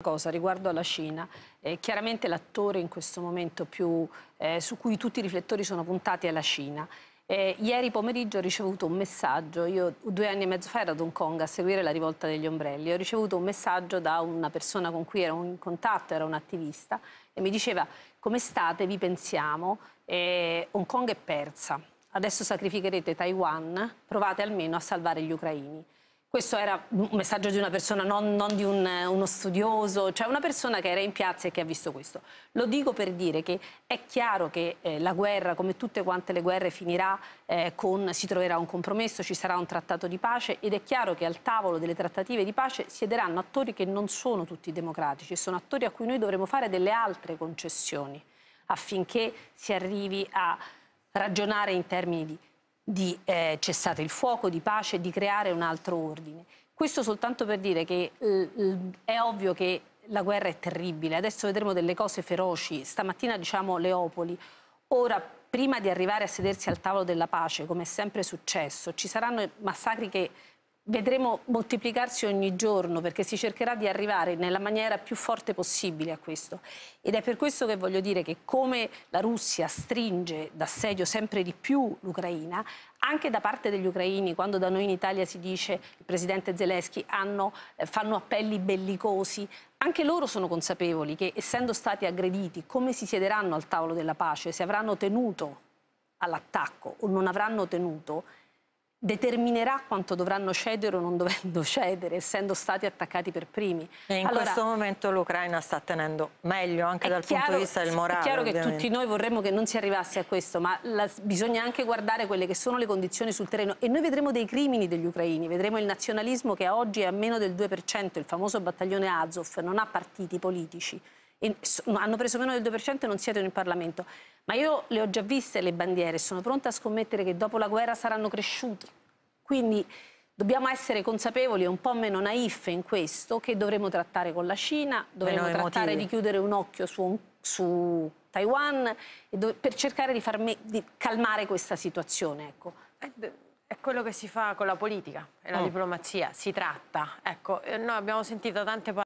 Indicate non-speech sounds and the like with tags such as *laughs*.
cosa riguardo alla Cina, eh, chiaramente l'attore in questo momento più, eh, su cui tutti i riflettori sono puntati è la Cina. Eh, ieri pomeriggio ho ricevuto un messaggio, io due anni e mezzo fa ero ad Hong Kong a seguire la rivolta degli ombrelli, ho ricevuto un messaggio da una persona con cui ero in contatto, era un attivista, e mi diceva come state, vi pensiamo, Hong Kong è persa, adesso sacrificherete Taiwan, provate almeno a salvare gli ucraini. Questo era un messaggio di una persona, non, non di un, uno studioso, cioè una persona che era in piazza e che ha visto questo. Lo dico per dire che è chiaro che eh, la guerra, come tutte quante le guerre, finirà eh, con, si troverà un compromesso, ci sarà un trattato di pace ed è chiaro che al tavolo delle trattative di pace siederanno attori che non sono tutti democratici, sono attori a cui noi dovremo fare delle altre concessioni affinché si arrivi a ragionare in termini di di eh, cessate il fuoco, di pace, di creare un altro ordine. Questo soltanto per dire che eh, eh, è ovvio che la guerra è terribile, adesso vedremo delle cose feroci, stamattina diciamo Leopoli, ora prima di arrivare a sedersi al tavolo della pace, come è sempre successo, ci saranno massacri che vedremo moltiplicarsi ogni giorno perché si cercherà di arrivare nella maniera più forte possibile a questo. Ed è per questo che voglio dire che come la Russia stringe d'assedio sempre di più l'Ucraina, anche da parte degli ucraini, quando da noi in Italia si dice il presidente Zelensky hanno, eh, fanno appelli bellicosi, anche loro sono consapevoli che essendo stati aggrediti, come si siederanno al tavolo della pace, se avranno tenuto all'attacco o non avranno tenuto, determinerà quanto dovranno cedere o non dovendo *laughs* cedere, essendo stati attaccati per primi. E in allora, questo momento l'Ucraina sta tenendo meglio anche dal chiaro, punto di vista del morale. È chiaro ovviamente. che tutti noi vorremmo che non si arrivasse a questo, ma la, bisogna anche guardare quelle che sono le condizioni sul terreno e noi vedremo dei crimini degli ucraini, vedremo il nazionalismo che oggi è a meno del 2%, il famoso battaglione Azov non ha partiti politici, e, hanno preso meno del 2% e non siedono in Parlamento. Ma io le ho già viste le bandiere sono pronta a scommettere che dopo la guerra saranno cresciuti. Quindi dobbiamo essere consapevoli e un po' meno naif in questo che dovremo trattare con la Cina, dovremo trattare di chiudere un occhio su, su Taiwan per cercare di, farmi, di, calmare questa situazione. Ecco. Eh, è quello che si fa con la politica e la oh. diplomazia, si tratta. Ecco, eh, noi abbiamo sentito tante parole.